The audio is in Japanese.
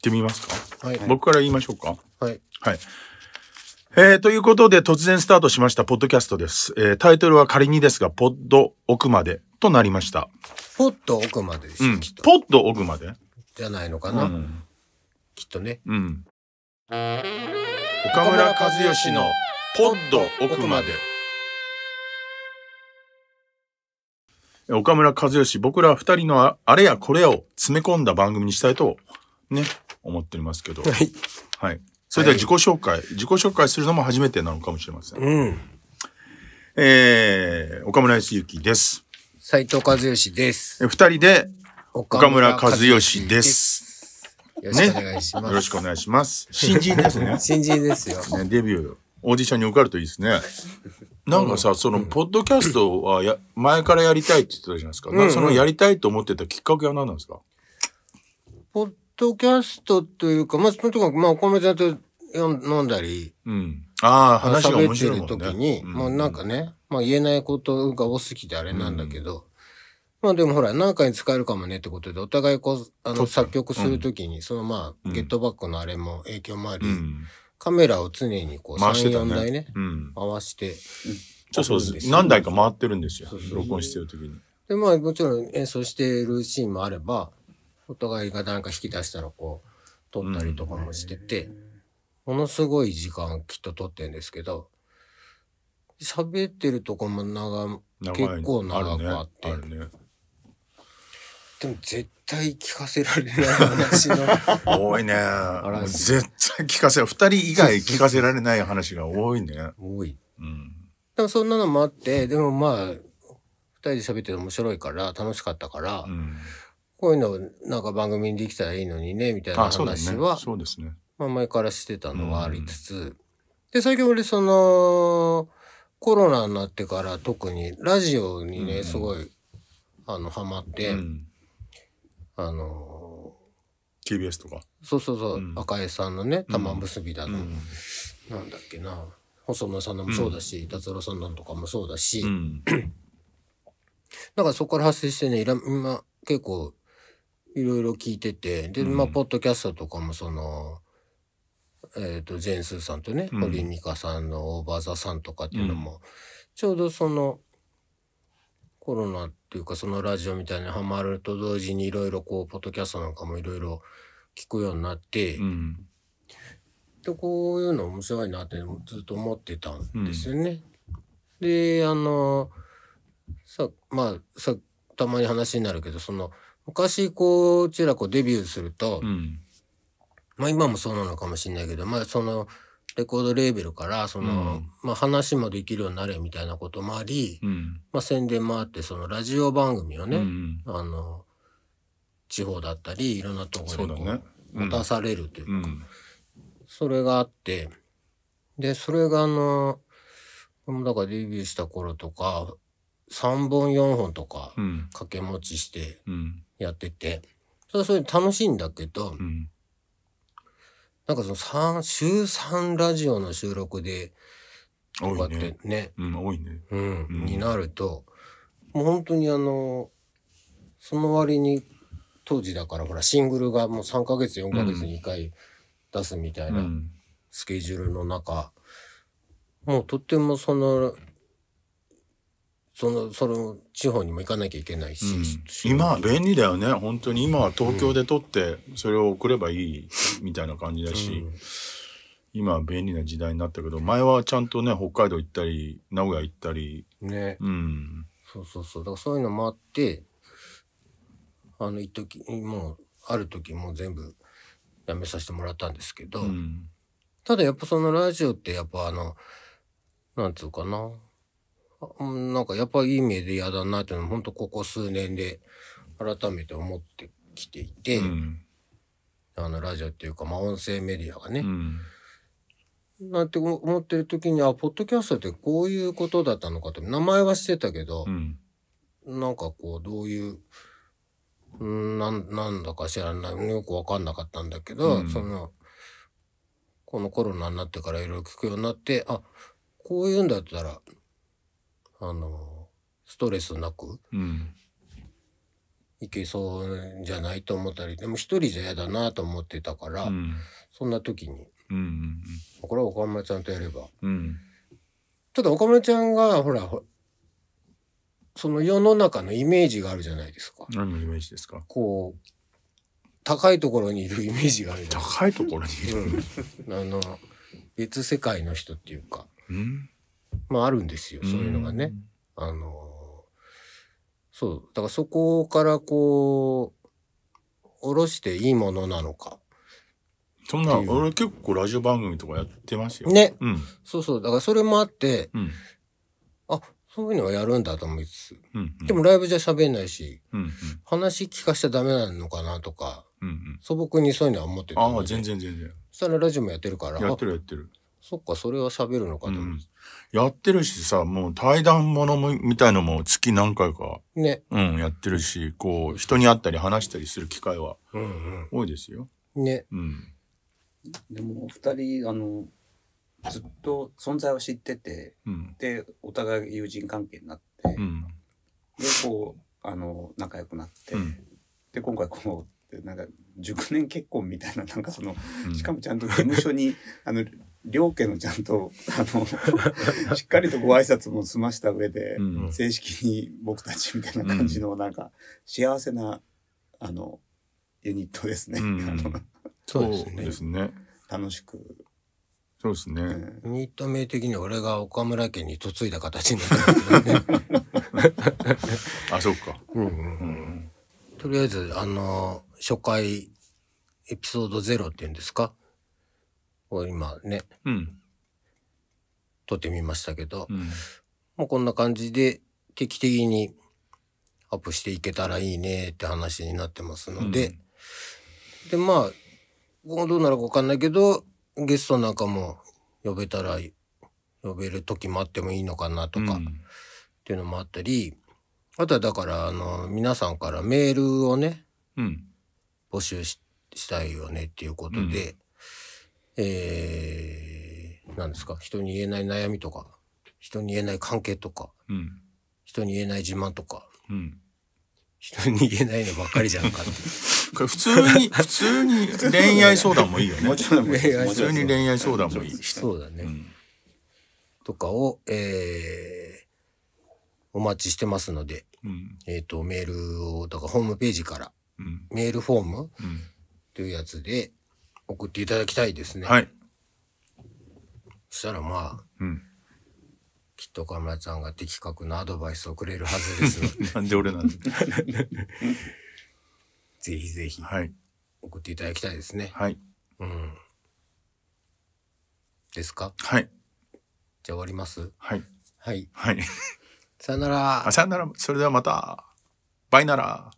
ってみますか、はい、僕から言いましょうか。はい。はい。えー、ということで、突然スタートしました、ポッドキャストです。えー、タイトルは仮にですが、ポッド奥までとなりました。ポッド奥までです、うん、きっと。ポッド奥までじゃないのかな、うん、きっとね。うん。岡村和義のポッド奥まで。岡村和義、僕ら二人のあれやこれを詰め込んだ番組にしたいと、ね、思っておりますけど。はい。はい。それでは自己紹介、はい、自己紹介するのも初めてなのかもしれません。うん。えー、岡村康之です。斎藤和義です。え、二人で岡村和義です。よろしくお願いします。ね、よろしくお願いします。新人ですね。新人ですよ。ね、デビュー、オーディションに受かるといいですね。なんかさ、その、ポッドキャストはや、前からやりたいって言ってたじゃないですか。うんうん、その、やりたいと思ってたきっかけは何なんですか、ポッドキャストというか、まあ、とにかく、まあ、お米ちゃんと飲んだり、うん。ああ、話が面白いもん、ね、喋ってる時に、まあ、なんかね、まあ、言えないことが多すぎてあれなんだけど、まあでもほら、何回に使えるかもねってことで、お互いこう、あの、作曲するときに、そのまあ、ゲットバックのあれも影響もあり、カメラを常にこう、3、4台ね、回して。ねうそうで何台か回ってるんですよ。録音してるときに。で、まあもちろん演奏してるシーンもあれば、お互いがなんか引き出したらこう取ったりとかもしてて、ものすごい時間きっと取ってんですけど喋ってるとこも長結構長くあって。でも絶対聞かせられない話の 多いね絶対聞かせら2人以外聞かせられない話が多いね多い、うん、でもそんなのもあってでもまあ2人で喋って面白いから楽しかったから、うん、こういうのをなんか番組にできたらいいのにね、みたいな話は、そうですね。まあ前からしてたのはありつつ、で、最近俺その、コロナになってから特にラジオにね、すごい、あの、ハマって、あのー、KBS とか。そうそうそう、赤江さんのね、玉結びだの、なんだっけな、細野さんのもそうだし、達郎さんのとかもそうだし、だ からそこから発生してね、いら、結構いろいろ聞いててで、まあポッドキャストとかもその、えっ、とジェンスーさんとね、堀美香さんのオーバーザさんとかっていうのも、ちょうどそのコロナっていうかそのラジオみたいにハマると同時にいろいろこうポッドキャストなんかもいろいろ聞くようになって、うんでこういうの面白いなってずっと思ってたんですよね。であのさまあさたまに話になるけどその昔こう、ちらこデビューすると、うん、まあ今もそうなのかもしれないけど、まあその、レコードレーベルから、その、うん、まあ話もできるようになれみたいなこともあり、うん、まあ宣伝もあって、そのラジオ番組をね、うんうん、あの、地方だったり、いろんなところにね、持たされるというか、それがあって、で、それがあの、だからデビューした頃とか、3本4本とか掛け持ちしてやってて、それそれ楽しいんだけど、なんかその3、週3ラジオの収録で、こうやってね。うん、多いね。うん、になると、もう本当にあの、その割に、当時だからほら、シングルがもう3ヶ月、4ヶ月に1回出すみたいなスケジュールの中、もうとってもそのそのその地方にも行かなきゃいけないし、うん、今は便利だよね本当に今は東京で撮ってそれを送ればいい みたいな感じだし、うん、今は便利な時代になったけど前はちゃんとね北海道行ったり名古屋行ったりねうんそうそうそうだからそういうのもあってあの一時もうある時もう全部やめさせてもらったんですけど、うん、ただやっぱそのラジオってやっぱあのなんつうかななんかやっぱいい目で嫌だなっていうのは本当ここ数年で改めて思ってきていて、うん、あのラジオっていうか、まあ、音声メディアがね、うん、なんて思ってる時にあポッドキャストってこういうことだったのかと名前はしてたけど、うん、なんかこうどういう。なんなんだか知らないよく分かんなかったんだけど、うん、そのこのコロナになってからいろいろ聞くようになってあこういうんだったらあのストレスなく、うんいけそうじゃないと思ったりでも一人じゃ嫌だなと思ってたから、うん、そんな時に、うんうんうん、これは岡村ちゃんとやれば、うん、ただ岡村ちゃんがほらその世の中のイメージがあるじゃないですか。何のイメージですかこう高いところにいるイメージがある高いところにいる、うん、あの別世界の人っていうか、うん、まあ、あるんですよそういうのがね。あのそうだからそこからこう下ろしていいものなのか。そんな俺結構ラジオ番組とかやってますよ。ね、うん、そうそうだからそれもあって、うん、あそういうのはやるんだと思いつつ、うんうん、でもライブじゃ喋んないし、うんうん、話聞かしちゃダメなのかなとか、うんうん、素朴にそういうのは思ってたああ全然全然そしたらラジオもやってるからやってるやってるそっか、それは喋るのかと、うん、やってるしさ、もう対談ものみたいのも月何回か。ね。うん、やってるし、こう、人に会ったり話したりする機会は、多いですよ。うんうん、ね。うん。でも、お二人、あの、ずっと存在を知ってて、うん、で、お互い友人関係になって、うん、で、こう、あの、仲良くなって、うん、で、今回こう、なんか熟年結婚みたいななんかその、しかもちゃんと事務所にあの両家のちゃんと、あの、しっかりとご挨拶も済ました上で、うん、正式に僕たちみたいな感じの、なんか、幸せな、あの、ユニットですね。そうですね。楽しく。そうですね。ユニット名的に俺が岡村家に嫁いだ形になった、ね。あ、そっか。とりあえず、あの、初回、エピソードゼロっていうんですかを今ね、うん、撮ってみましたけど、うん、もうこんな感じで定期的にアップしていけたらいいねって話になってますので、うん、でまあどうなるか分かんないけどゲストなんかも呼べたら呼べる時もあってもいいのかなとか、っていうのもあったりあとはだからあの皆さんからメールをね、募集したいよねっていうことで、えー、なんですか、人に言えない悩みとか、人に言えない関係とか、うん、人に言えない自慢とか、うん、人に言えないのばっかりじゃんかって。これ普通に、普通に恋愛相談もいいよね。もちろん普通に恋愛相談もいい、そうだね、うん。とかを、えー、お待ちしてますので、うん、えっ、ー、と、メールを、だからホームページから、メールフォーム、というやつで、送っていただきたいですね。はい。そしたらまあ、うん。きっと岡村ちゃんが的確なアドバイスをくれるはずですよ。で、なんで俺なんだ。ぜひぜひはい。送っていただきたいですね。はい。うん。ですかはい。じゃあ終わりますはい。はい。はい。さよならさよなら。それではまた。バイなら。